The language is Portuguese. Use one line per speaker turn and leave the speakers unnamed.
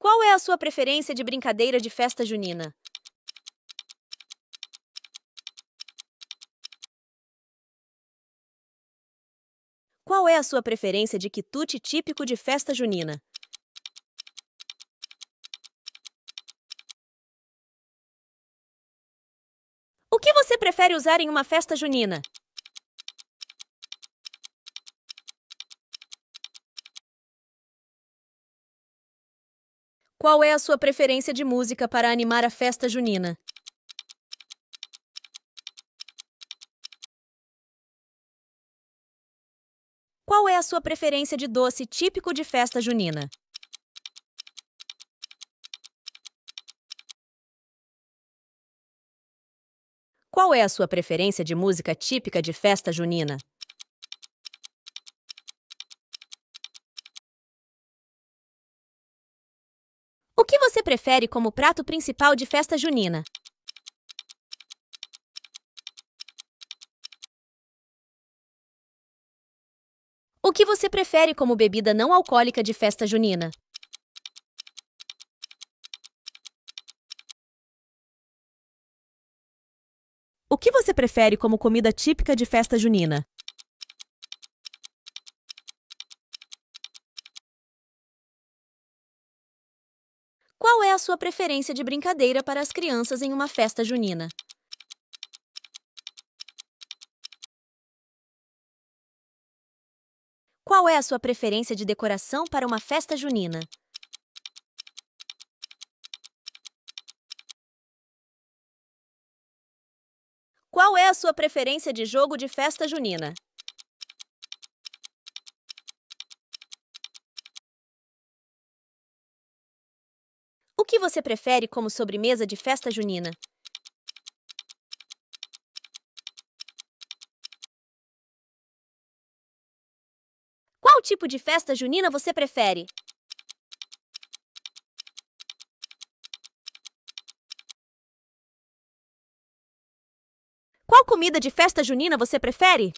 Qual é a sua preferência de brincadeira de festa junina? Qual é a sua preferência de quitute típico de festa junina? O que você prefere usar em uma festa junina? Qual é a sua preferência de música para animar a festa junina? Qual é a sua preferência de doce típico de festa junina? Qual é a sua preferência de música típica de festa junina? O que você prefere como prato principal de festa junina? O que você prefere como bebida não alcoólica de festa junina? O que você prefere como comida típica de festa junina? Qual é a sua preferência de brincadeira para as crianças em uma festa junina? Qual é a sua preferência de decoração para uma festa junina? Qual é a sua preferência de jogo de festa junina? O que você prefere como sobremesa de festa junina? Qual tipo de festa junina você prefere? Qual comida de festa junina você prefere?